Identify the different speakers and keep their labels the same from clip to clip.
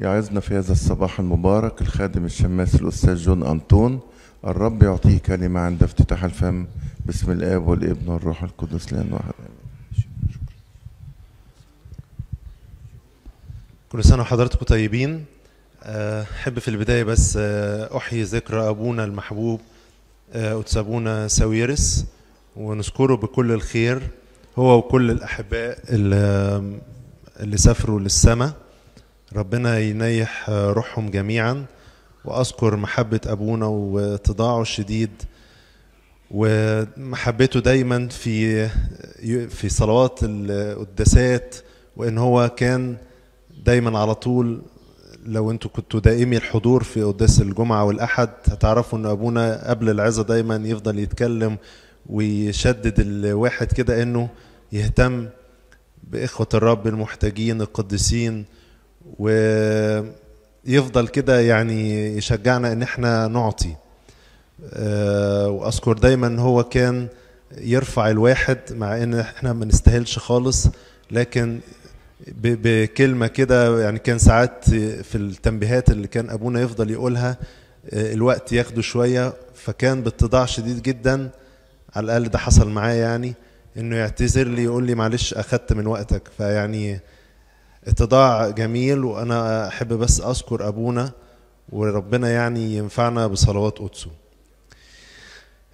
Speaker 1: يعزنا في هذا الصباح المبارك الخادم الشماس الأستاذ جون أنطون الرب يعطيه كلمة عند افتتاح الفم باسم الآب والابن والروح القدس لأن واحد كل سنة وحضراتكم طيبين آه، أحب في البداية بس آه، أحيي ذكرى أبونا المحبوب قدس آه، أبونا ساويرس ونذكره بكل الخير هو وكل الأحباء اللي سافروا للسماء ربنا ينيح روحهم جميعا واذكر محبه ابونا وتضاعه الشديد ومحبته دايما في في صلوات القداسات وان هو كان دايما على طول لو انتوا كنتوا دائمي الحضور في قداس الجمعه والاحد هتعرفوا ان ابونا قبل العظه دايما يفضل يتكلم ويشدد الواحد كده انه يهتم باخوه الرب المحتاجين القديسين ويفضل كده يعني يشجعنا ان احنا نعطي آه، واذكر دايما هو كان يرفع الواحد مع ان احنا ما نستاهلش خالص لكن بكلمه كده يعني كان ساعات في التنبيهات اللي كان ابونا يفضل يقولها آه، الوقت ياخده شويه فكان باتضاع شديد جدا على الاقل ده حصل معايا يعني انه يعتذر لي يقول لي معلش اخدت من وقتك فيعني اتضاع جميل وانا احب بس اذكر ابونا وربنا يعني ينفعنا بصلوات قدسه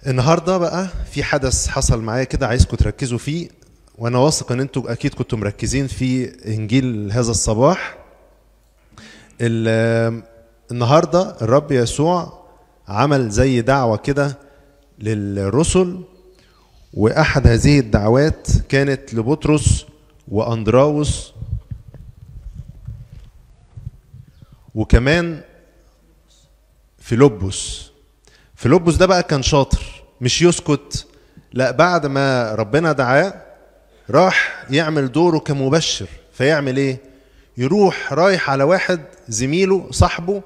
Speaker 1: النهارده بقى في حدث حصل معايا كده عايزكم تركزوا فيه وانا واثق ان انتوا اكيد كنتوا مركزين في انجيل هذا الصباح النهارده الرب يسوع عمل زي دعوه كده للرسل واحد هذه الدعوات كانت لبطرس واندراوس وكمان فيلبس فيلبس ده بقى كان شاطر مش يسكت لا بعد ما ربنا دعاه راح يعمل دوره كمبشر فيعمل ايه يروح رايح على واحد زميله صاحبه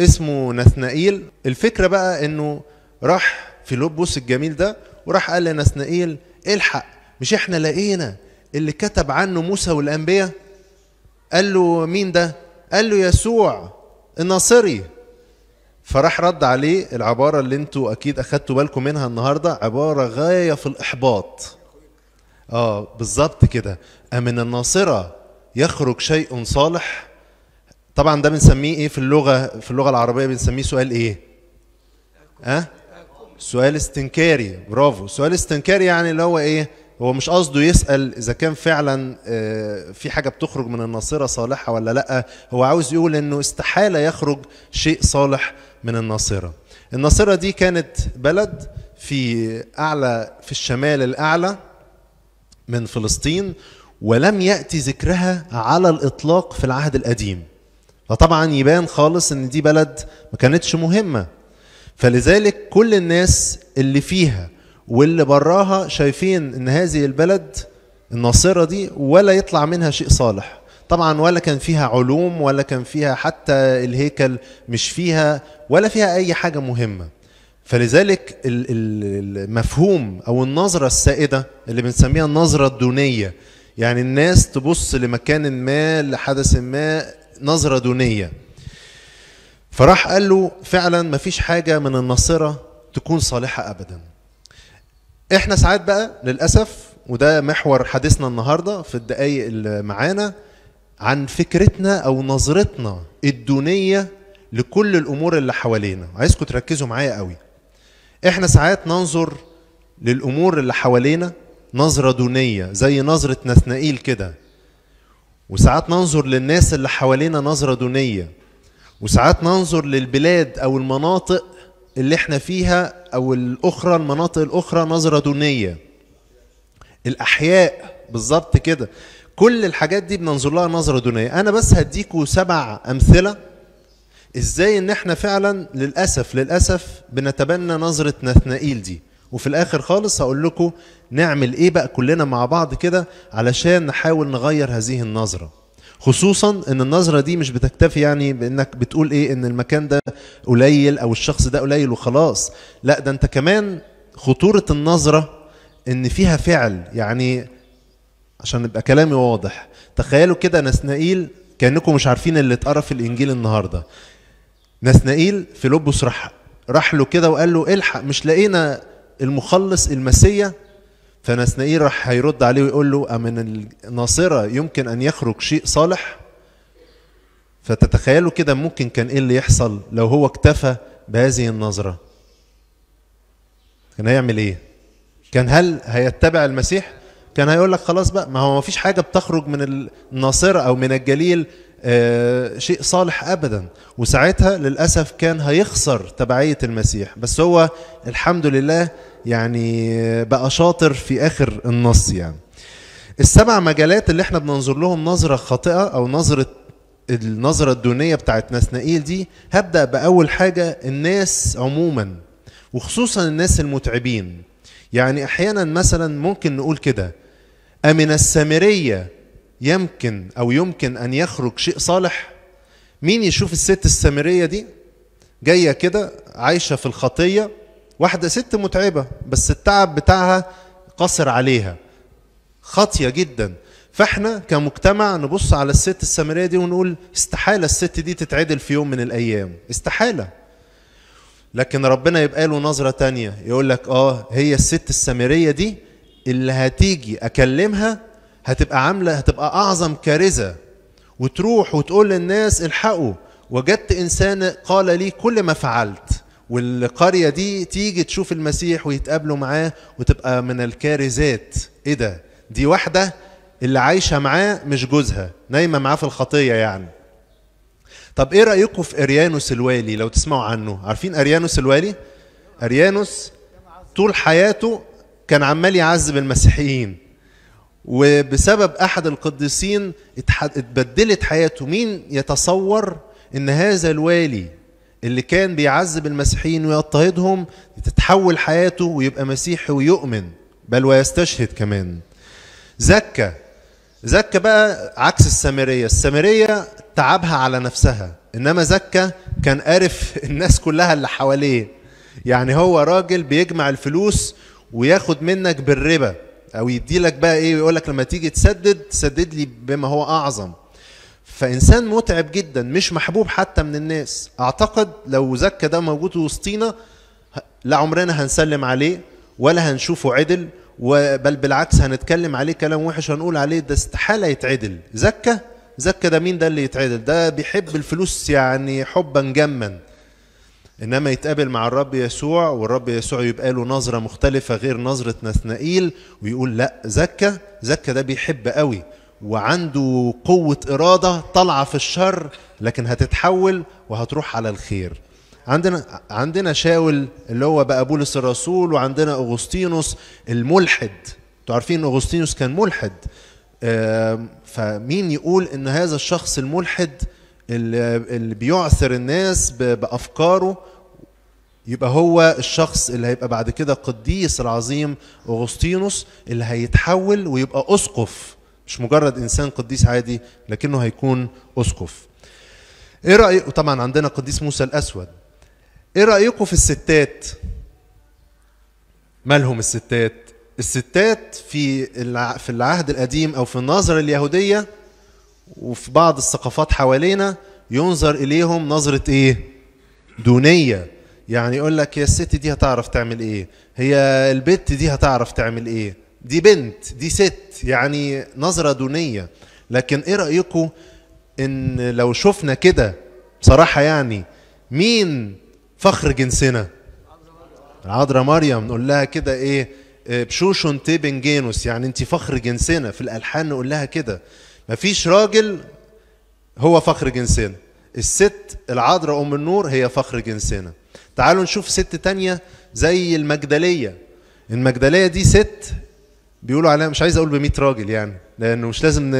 Speaker 1: اسمه نثنائيل الفكره بقى انه راح فيلبس الجميل ده وراح قال لنثنائيل الحق مش احنا لقينا اللي كتب عنه موسى والانبياء قال له مين ده قال له يسوع الناصري فراح رد عليه العبارة اللي انتوا أكيد أخدتوا بالكم منها النهاردة عبارة غاية في الإحباط آه بالظبط كده أمن الناصرة يخرج شيء صالح طبعا ده بنسميه ايه في اللغة في اللغة العربية بنسميه سؤال ايه؟ أه؟ سؤال استنكاري برافو سؤال استنكاري يعني اللي هو ايه؟ هو مش قصده يسال اذا كان فعلا آه، في حاجه بتخرج من الناصره صالحه ولا لا هو عاوز يقول انه استحاله يخرج شيء صالح من الناصره الناصره دي كانت بلد في اعلى في الشمال الاعلى من فلسطين ولم ياتي ذكرها على الاطلاق في العهد القديم فطبعا يبان خالص ان دي بلد ما كانتش مهمه فلذلك كل الناس اللي فيها واللي براها شايفين ان هذه البلد الناصره دي ولا يطلع منها شيء صالح طبعا ولا كان فيها علوم ولا كان فيها حتى الهيكل مش فيها ولا فيها اي حاجه مهمه فلذلك المفهوم او النظره السائده اللي بنسميها النظره الدونيه يعني الناس تبص لمكان ما لحدث ما نظره دونيه فراح قال له فعلا مفيش حاجه من الناصره تكون صالحه ابدا احنا ساعات بقى للاسف وده محور حديثنا النهارده في الدقايق اللي معانا عن فكرتنا او نظرتنا الدونيه لكل الامور اللي حوالينا عايزكم تركزوا معايا قوي احنا ساعات ننظر للامور اللي حوالينا نظره دونيه زي نظره نثنائيل كده وساعات ننظر للناس اللي حوالينا نظره دونيه وساعات ننظر للبلاد او المناطق اللي احنا فيها او الاخرى المناطق الاخرى نظره دونيه الاحياء بالظبط كده كل الحاجات دي بننظر لها نظره دونيه انا بس هديكوا سبع امثله ازاي ان احنا فعلا للاسف للاسف بنتبنى نظره نثنائيل دي وفي الاخر خالص هقول لكم نعمل ايه بقى كلنا مع بعض كده علشان نحاول نغير هذه النظره خصوصا ان النظره دي مش بتكتفي يعني بانك بتقول ايه ان المكان ده قليل او الشخص ده قليل وخلاص لا ده انت كمان خطوره النظره ان فيها فعل يعني عشان يبقى كلامي واضح تخيلوا كده نسنائيل كانكم مش عارفين اللي اتقرا في الانجيل النهارده نسنائيل لبس راح راح له كده وقال له الحق مش لقينا المخلص المسيا فنسنائيل راح هيرد عليه ويقول له أمن الناصرة يمكن أن يخرج شيء صالح فتتخيلوا كده ممكن كان إيه اللي يحصل لو هو اكتفى بهذه النظرة كان هيعمل إيه كان هل هيتبع المسيح كان هيقول لك خلاص بقى ما هو ما فيش حاجة بتخرج من الناصرة أو من الجليل آه، شيء صالح ابدا وساعتها للاسف كان هيخسر تبعيه المسيح بس هو الحمد لله يعني بقى شاطر في اخر النص يعني السبع مجالات اللي احنا بننظر لهم نظره خاطئه او نظره النظره الدونيه بتاعت نسنائيل دي هبدا باول حاجه الناس عموما وخصوصا الناس المتعبين يعني احيانا مثلا ممكن نقول كده امن السامريه يمكن أو يمكن أن يخرج شيء صالح مين يشوف الست السامرية دي جاية كده عايشة في الخطية واحدة ست متعبة بس التعب بتاعها قصر عليها خاطية جدا فاحنا كمجتمع نبص على الست السامرية دي ونقول استحالة الست دي تتعدل في يوم من الأيام استحالة لكن ربنا يبقى له نظرة تانية يقول لك اه هي الست السامرية دي اللي هتيجي أكلمها هتبقى عامله هتبقى اعظم كارثه وتروح وتقول للناس الحقوا وجدت انسان قال لي كل ما فعلت والقريه دي تيجي تشوف المسيح ويتقابلوا معاه وتبقى من الكارثات ايه ده دي واحده اللي عايشه معاه مش جوزها نايمه معاه في الخطيه يعني طب ايه رايكم في اريانوس الوالي لو تسمعوا عنه عارفين اريانوس الوالي اريانوس طول حياته كان عمال يعذب المسيحيين وبسبب احد القديسين اتبدلت حياته مين يتصور ان هذا الوالي اللي كان بيعذب المسيحيين ويضطهدهم تتحول حياته ويبقى مسيحي ويؤمن بل ويستشهد كمان زكى زكى بقى عكس السامريه السامريه تعبها على نفسها انما زكى كان قارف الناس كلها اللي حواليه يعني هو راجل بيجمع الفلوس وياخد منك بالربا او يدي لك بقى ايه ويقول لك لما تيجي تسدد سدد لي بما هو اعظم فانسان متعب جدا مش محبوب حتى من الناس اعتقد لو زكا ده موجود وسطينا لا عمرنا هنسلم عليه ولا هنشوفه عدل بل بالعكس هنتكلم عليه كلام وحش هنقول عليه ده استحاله يتعدل زكا زكا ده مين ده اللي يتعدل ده بيحب الفلوس يعني حبا جما انما يتقابل مع الرب يسوع والرب يسوع يبقى له نظره مختلفه غير نظره نثنائيل ويقول لا زكا زكا ده بيحب قوي وعنده قوه اراده طالعه في الشر لكن هتتحول وهتروح على الخير عندنا عندنا شاول اللي هو بقى بولس الرسول وعندنا اغسطينوس الملحد انتوا عارفين اغسطينوس كان ملحد فمين يقول ان هذا الشخص الملحد اللي بيعثر الناس بافكاره يبقى هو الشخص اللي هيبقى بعد كده قديس العظيم اغسطينوس اللي هيتحول ويبقى اسقف مش مجرد انسان قديس عادي لكنه هيكون اسقف ايه رايك طبعا عندنا قديس موسى الاسود ايه رايكم في الستات مالهم الستات الستات في في العهد القديم او في النظره اليهوديه وفي بعض الثقافات حوالينا ينظر إليهم نظرة إيه؟ دونية يعني يقول لك يا الست دي هتعرف تعمل إيه؟ هي البت دي هتعرف تعمل إيه؟ دي بنت دي ست يعني نظرة دونية لكن إيه رأيكم إن لو شفنا كده بصراحة يعني مين فخر جنسنا؟ العذراء مريم نقول لها كده إيه؟ آه، بشوشون تيبن جينوس يعني انت فخر جنسنا في الالحان نقول لها كده مفيش راجل هو فخر جنسنا الست العذراء ام النور هي فخر جنسنا تعالوا نشوف ست تانية زي المجدلية المجدلية دي ست بيقولوا عليها مش عايز اقول ب راجل يعني لانه مش لازم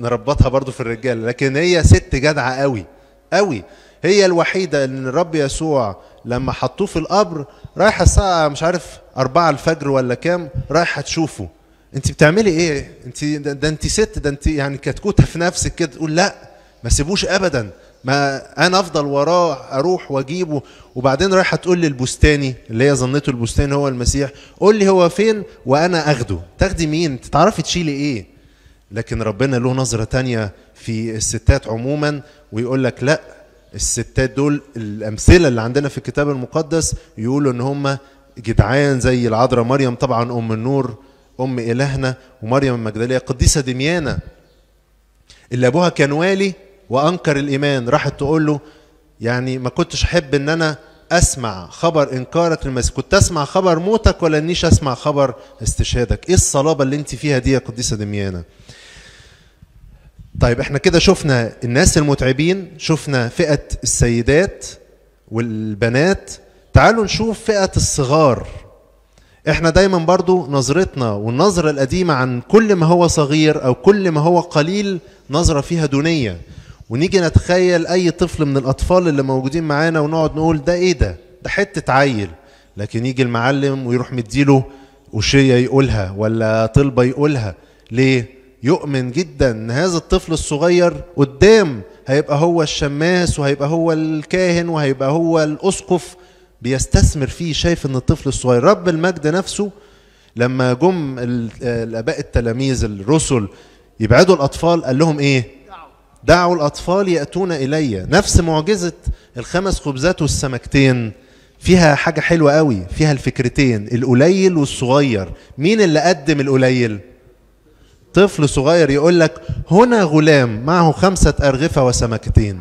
Speaker 1: نربطها برضو في الرجاله لكن هي ست جدعه قوي قوي هي الوحيده ان الرب يسوع لما حطوه في القبر رايحه الساعه مش عارف أربعة الفجر ولا كام رايحه تشوفه انت بتعملي ايه انت ده انت ست ده انت يعني كتكوته في نفسك كده تقول لا ما سيبوش ابدا ما انا افضل وراه اروح واجيبه وبعدين رايحه تقول للبستاني اللي هي ظنته البستاني هو المسيح قول لي هو فين وانا اخده تاخدي مين تعرفي تشيلي ايه لكن ربنا له نظره تانية في الستات عموما ويقول لك لا الستات دول الامثله اللي عندنا في الكتاب المقدس يقولوا ان هم جدعان زي العذراء مريم طبعا ام النور أم إلهنا ومريم المجدلية قديسة دميانة اللي أبوها كان والي وأنكر الإيمان راحت تقول له يعني ما كنتش أحب إن أنا أسمع خبر إنكارك للمسيح كنت أسمع خبر موتك ولا إنيش أسمع خبر استشهادك إيه الصلابة اللي أنت فيها دي يا قديسة دميانة طيب احنا كده شفنا الناس المتعبين شفنا فئة السيدات والبنات تعالوا نشوف فئة الصغار احنا دايما برضو نظرتنا والنظرة القديمة عن كل ما هو صغير او كل ما هو قليل نظرة فيها دونية ونيجي نتخيل اي طفل من الاطفال اللي موجودين معانا ونقعد نقول ده ايه ده ده حتة عيل لكن يجي المعلم ويروح مديله وشية يقولها ولا طلبة يقولها ليه يؤمن جدا ان هذا الطفل الصغير قدام هيبقى هو الشماس وهيبقى هو الكاهن وهيبقى هو الاسقف بيستثمر فيه شايف ان الطفل الصغير رب المجد نفسه لما جم الاباء التلاميذ الرسل يبعدوا الاطفال قال لهم ايه دعوا الاطفال ياتون الي نفس معجزه الخمس خبزات والسمكتين فيها حاجه حلوه قوي فيها الفكرتين القليل والصغير مين اللي قدم القليل طفل صغير يقول لك هنا غلام معه خمسه ارغفه وسمكتين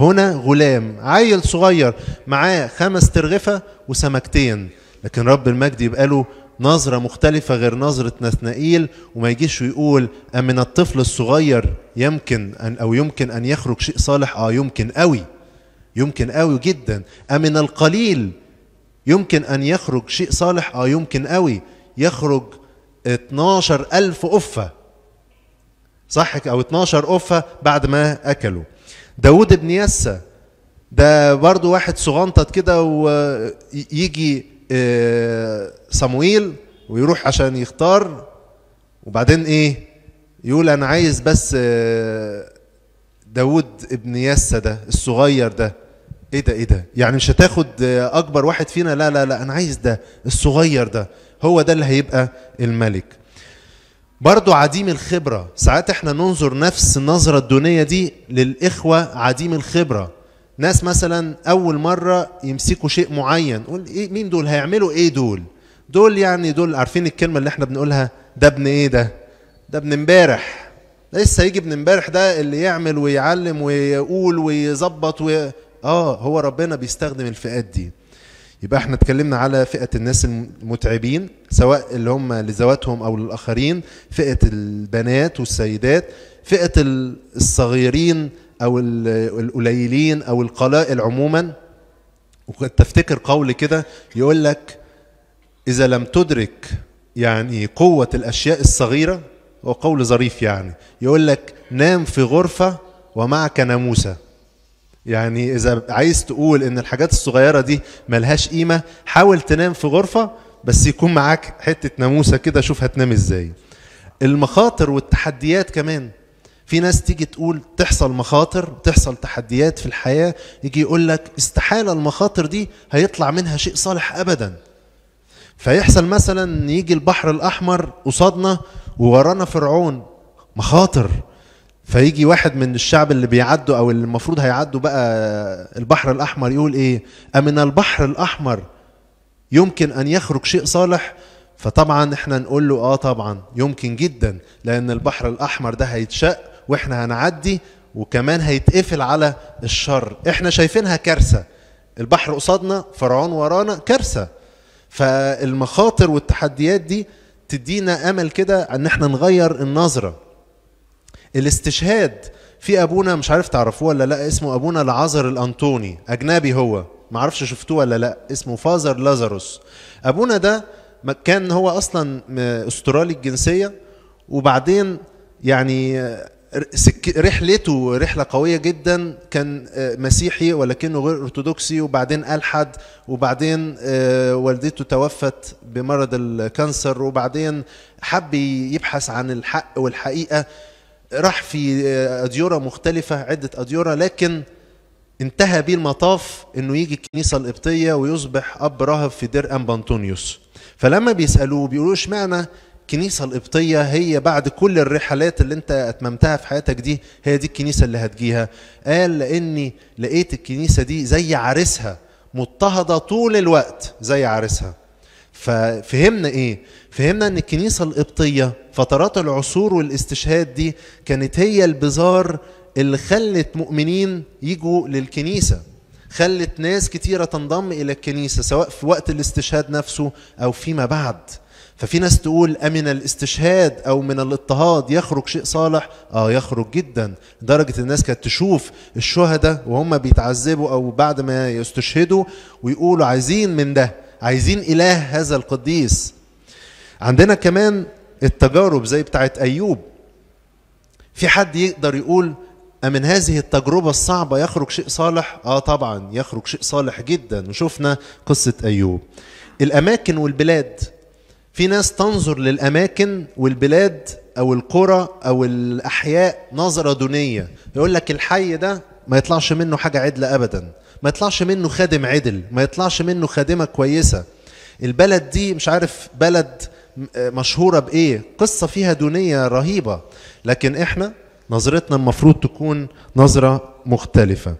Speaker 1: هنا غلام عيل صغير معاه خمس ترغفة وسمكتين لكن رب المجد يبقى له نظرة مختلفة غير نظرة نثنائيل وما يجيش ويقول أمن الطفل الصغير يمكن أن أو يمكن أن يخرج شيء صالح آه يمكن أوي يمكن أوي جدا أمن القليل يمكن أن يخرج شيء صالح آه يمكن أوي يخرج 12 ألف أفة صح أو 12 أفة بعد ما أكلوا داود بن ياسة ده برضو واحد صغنطت كده ويجي آه، صمويل ويروح عشان يختار وبعدين ايه يقول انا عايز بس آه، داود ابن ياسة ده الصغير ده ايه ده ايه ده يعني مش هتاخد آه، اكبر واحد فينا لا لا لا انا عايز ده الصغير ده هو ده اللي هيبقى الملك برضو عديم الخبرة ساعات احنا ننظر نفس النظرة الدونية دي للإخوة عديم الخبرة ناس مثلا أول مرة يمسكوا شيء معين قول إيه مين دول هيعملوا إيه دول دول يعني دول عارفين الكلمة اللي احنا بنقولها ده ابن إيه ده ده ابن امبارح لسه يجي ابن امبارح ده اللي يعمل ويعلم ويقول ويظبط وي... اه هو ربنا بيستخدم الفئات دي يبقى احنا اتكلمنا على فئه الناس المتعبين سواء اللي هم لذواتهم او للاخرين فئه البنات والسيدات فئه الصغيرين او القليلين او القلائل عموما وقد تفتكر قول كده يقول لك اذا لم تدرك يعني قوه الاشياء الصغيره هو قول ظريف يعني يقول لك نام في غرفه ومعك ناموسه يعني إذا عايز تقول إن الحاجات الصغيرة دي ملهاش قيمة حاول تنام في غرفة بس يكون معاك حتة ناموسة كده شوف هتنام إزاي المخاطر والتحديات كمان في ناس تيجي تقول تحصل مخاطر تحصل تحديات في الحياة يجي يقول لك استحالة المخاطر دي هيطلع منها شيء صالح أبدا فيحصل مثلا يجي البحر الأحمر قصادنا وورانا فرعون مخاطر فيجي واحد من الشعب اللي بيعدوا او اللي المفروض هيعدوا بقى البحر الاحمر يقول ايه امن البحر الاحمر يمكن ان يخرج شيء صالح فطبعا احنا نقول له اه طبعا يمكن جدا لان البحر الاحمر ده هيتشق واحنا هنعدي وكمان هيتقفل على الشر احنا شايفينها كارثه البحر قصادنا فرعون ورانا كارثه فالمخاطر والتحديات دي تدينا امل كده ان احنا نغير النظره الاستشهاد في ابونا مش عارف تعرفوه ولا لا اسمه ابونا العذر الانطوني اجنبي هو ما اعرفش شفتوه ولا لا اسمه فازر لازاروس ابونا ده كان هو اصلا استرالي الجنسيه وبعدين يعني رحلته رحله قويه جدا كان آه، مسيحي ولكنه غير ارثوذكسي وبعدين الحد وبعدين آه، والدته توفت بمرض الكانسر وبعدين حب يبحث عن الحق والحقيقه راح في اديوره مختلفه عده اديوره لكن انتهى بيه المطاف انه يجي الكنيسه القبطيه ويصبح اب راهب في دير ام فلما بيسالوه بيقولوا اشمعنى الكنيسه القبطيه هي بعد كل الرحلات اللي انت اتممتها في حياتك دي هي دي الكنيسه اللي هتجيها قال لاني لقيت الكنيسه دي زي عريسها مضطهده طول الوقت زي عريسها ففهمنا ايه فهمنا ان الكنيسه القبطيه فترات العصور والاستشهاد دي كانت هي البزار اللي خلت مؤمنين يجوا للكنيسه خلت ناس كتيره تنضم الى الكنيسه سواء في وقت الاستشهاد نفسه او فيما بعد ففي ناس تقول أمن أه، الاستشهاد أو من الاضطهاد يخرج شيء صالح آه يخرج جدا درجة الناس كانت تشوف الشهداء وهم بيتعذبوا أو بعد ما يستشهدوا ويقولوا عايزين من ده عايزين إله هذا القديس عندنا كمان التجارب زي بتاعت أيوب في حد يقدر يقول أمن هذه التجربة الصعبة يخرج شيء صالح؟ آه طبعا يخرج شيء صالح جدا وشفنا قصة أيوب الأماكن والبلاد في ناس تنظر للأماكن والبلاد أو القرى أو الأحياء نظرة دونية يقول لك الحي ده ما يطلعش منه حاجة عدلة أبدا ما يطلعش منه خادم عدل ما يطلعش منه خادمة كويسة البلد دي مش عارف بلد آه، مشهورة بإيه قصة فيها دونية رهيبة لكن إحنا نظرتنا المفروض تكون نظرة مختلفة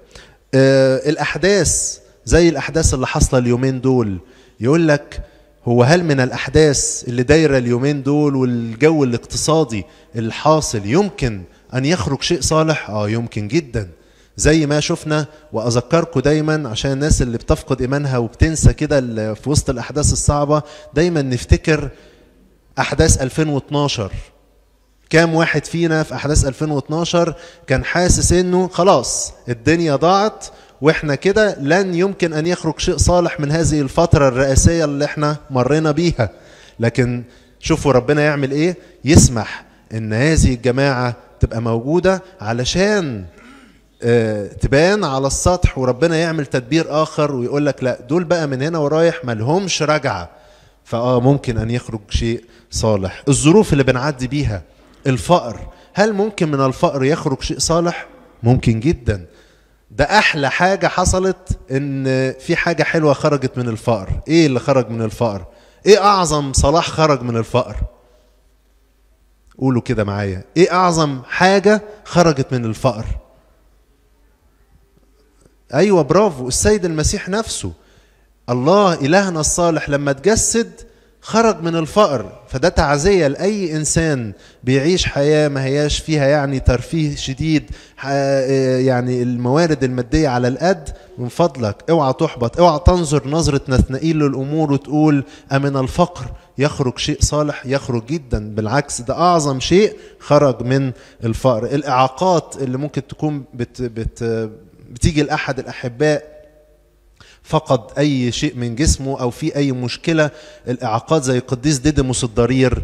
Speaker 1: آه الأحداث زي الأحداث اللي حاصلة اليومين دول يقول لك هو هل من الأحداث اللي دايرة اليومين دول والجو الاقتصادي الحاصل يمكن أن يخرج شيء صالح؟ آه يمكن جدا زي ما شفنا واذكركم دايما عشان الناس اللي بتفقد ايمانها وبتنسى كده في وسط الاحداث الصعبه دايما نفتكر احداث 2012 كام واحد فينا في احداث 2012 كان حاسس انه خلاص الدنيا ضاعت واحنا كده لن يمكن ان يخرج شيء صالح من هذه الفتره الرئاسيه اللي احنا مرينا بيها لكن شوفوا ربنا يعمل ايه يسمح ان هذه الجماعه تبقى موجوده علشان آه، تبان على السطح وربنا يعمل تدبير اخر ويقول لك لا دول بقى من هنا ورايح مالهمش رجعه فاه ممكن ان يخرج شيء صالح الظروف اللي بنعدي بيها الفقر هل ممكن من الفقر يخرج شيء صالح ممكن جدا ده احلى حاجه حصلت ان في حاجه حلوه خرجت من الفقر ايه اللي خرج من الفقر ايه اعظم صلاح خرج من الفقر قولوا كده معايا ايه اعظم حاجه خرجت من الفقر أيوة برافو السيد المسيح نفسه الله إلهنا الصالح لما تجسد خرج من الفقر فده تعزية لأي إنسان بيعيش حياة ما هياش فيها يعني ترفيه شديد آه، يعني الموارد المادية على القد من فضلك اوعى تحبط اوعى تنظر نظرة نثنائيل للأمور وتقول أمن الفقر يخرج شيء صالح يخرج جدا بالعكس ده أعظم شيء خرج من الفقر الإعاقات اللي ممكن تكون بت, بت بتيجي لأحد الأحباء فقد أي شيء من جسمه أو في أي مشكلة الإعاقات زي قديس ديدموس الضرير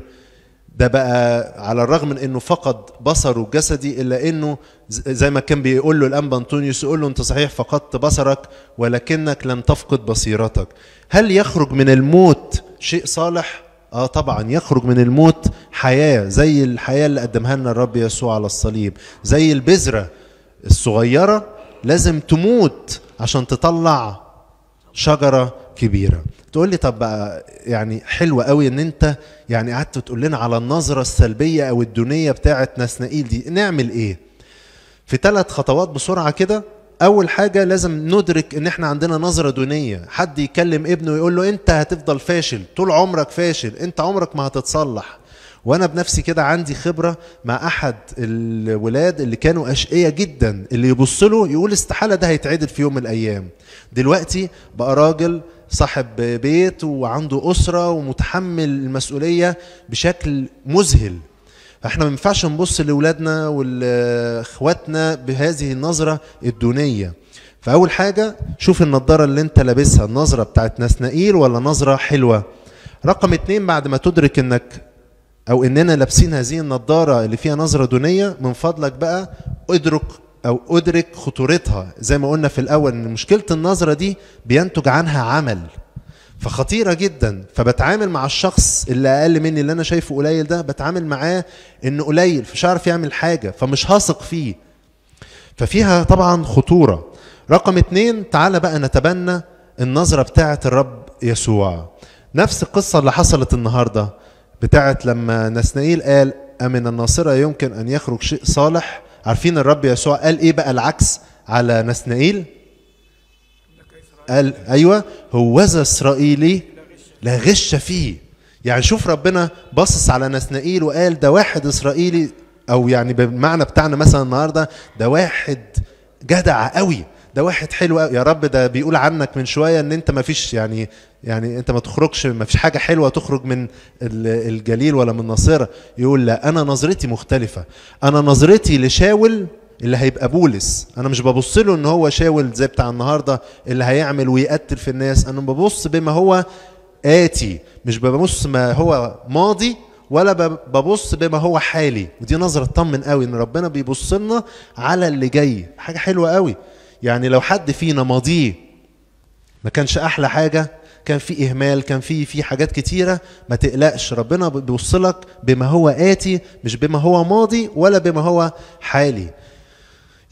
Speaker 1: ده بقى على الرغم من انه فقد بصره الجسدي الا انه زي ما كان بيقول له الانبا انطونيوس يقول له انت صحيح فقدت بصرك ولكنك لم تفقد بصيرتك. هل يخرج من الموت شيء صالح؟ اه طبعا يخرج من الموت حياه زي الحياه اللي قدمها لنا الرب يسوع على الصليب، زي البذره الصغيره لازم تموت عشان تطلع شجره كبيره تقول لي طب بقى يعني حلوه قوي ان انت يعني قعدت تقول لنا على النظره السلبيه او الدونيه بتاعه نسنائيل دي نعمل ايه في ثلاث خطوات بسرعه كده اول حاجه لازم ندرك ان احنا عندنا نظره دونيه حد يكلم ابنه ويقول له انت هتفضل فاشل طول عمرك فاشل انت عمرك ما هتتصلح وانا بنفسي كده عندي خبره مع احد الولاد اللي كانوا اشقياء جدا اللي يبص له يقول استحاله ده هيتعدل في يوم من الايام دلوقتي بقى راجل صاحب بيت وعنده اسره ومتحمل المسؤوليه بشكل مذهل فاحنا ما ينفعش نبص لاولادنا واخواتنا بهذه النظره الدونيه فاول حاجه شوف النظاره اللي انت لابسها النظره بتاعت ناس نقيل ولا نظره حلوه رقم اتنين بعد ما تدرك انك او اننا لابسين هذه النضاره اللي فيها نظره دونيه من فضلك بقى ادرك او ادرك خطورتها زي ما قلنا في الاول ان مشكله النظره دي بينتج عنها عمل فخطيره جدا فبتعامل مع الشخص اللي اقل مني اللي انا شايفه قليل ده بتعامل معاه انه قليل فمش عارف يعمل حاجه فمش هثق فيه ففيها طبعا خطوره رقم اتنين تعالى بقى نتبنى النظره بتاعه الرب يسوع نفس القصه اللي حصلت النهارده بتاعت لما نسنائيل قال أمن الناصرة يمكن أن يخرج شيء صالح عارفين الرب يسوع قال إيه بقى العكس على نسنائيل قال أيوة ذا إسرائيلي لا غش فيه يعني شوف ربنا باصص على نسنائيل وقال ده واحد إسرائيلي أو يعني بالمعنى بتاعنا مثلا النهاردة ده واحد جدع قوي ده واحد حلو يا رب ده بيقول عنك من شويه ان انت ما فيش يعني يعني انت ما تخرجش ما فيش حاجه حلوه تخرج من الجليل ولا من الناصره يقول لا انا نظرتي مختلفه انا نظرتي لشاول اللي هيبقى بولس انا مش ببص له ان هو شاول زي بتاع النهارده اللي هيعمل ويقتل في الناس انا ببص بما هو آتي مش ببص ما هو ماضي ولا ببص بما هو حالي ودي نظرة تطمن قوي ان ربنا بيبص لنا على اللي جاي حاجة حلوة قوي يعني لو حد فينا ماضيه ما كانش احلى حاجه كان في اهمال كان في في حاجات كتيره ما تقلقش ربنا بيوصلك بما هو اتي مش بما هو ماضي ولا بما هو حالي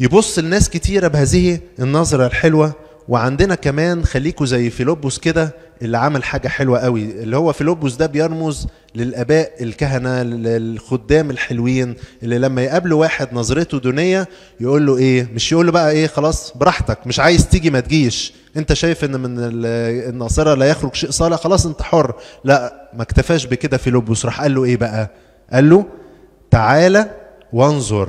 Speaker 1: يبص لناس كتيره بهذه النظره الحلوه وعندنا كمان خليكوا زي فيلوبوس كده اللي عمل حاجه حلوه قوي اللي هو فيلوبوس ده بيرمز للاباء الكهنه للخدام الحلوين اللي لما يقابلوا واحد نظرته دونيه يقول له ايه مش يقول له بقى ايه خلاص براحتك مش عايز تيجي ما تجيش انت شايف ان من الناصره لا يخرج شيء صالح خلاص انت حر لا ما اكتفاش بكده فيلوبوس راح قال له ايه بقى قال له تعالى وانظر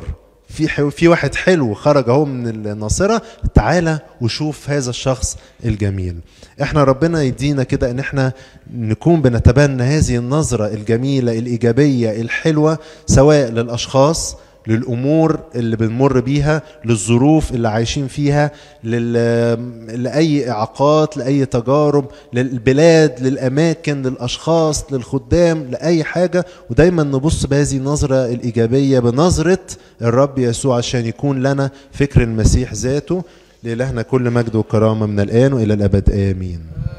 Speaker 1: في في واحد حلو خرج اهو من الناصره تعالى وشوف هذا الشخص الجميل احنا ربنا يدينا كده ان احنا نكون بنتبنى هذه النظره الجميله الايجابيه الحلوه سواء للاشخاص للامور اللي بنمر بيها للظروف اللي عايشين فيها لاي اعاقات لاي تجارب للبلاد للاماكن للاشخاص للخدام لاي حاجه ودايما نبص بهذه النظره الايجابيه بنظره الرب يسوع عشان يكون لنا فكر المسيح ذاته لإلهنا كل مجد وكرامه من الان والى الابد امين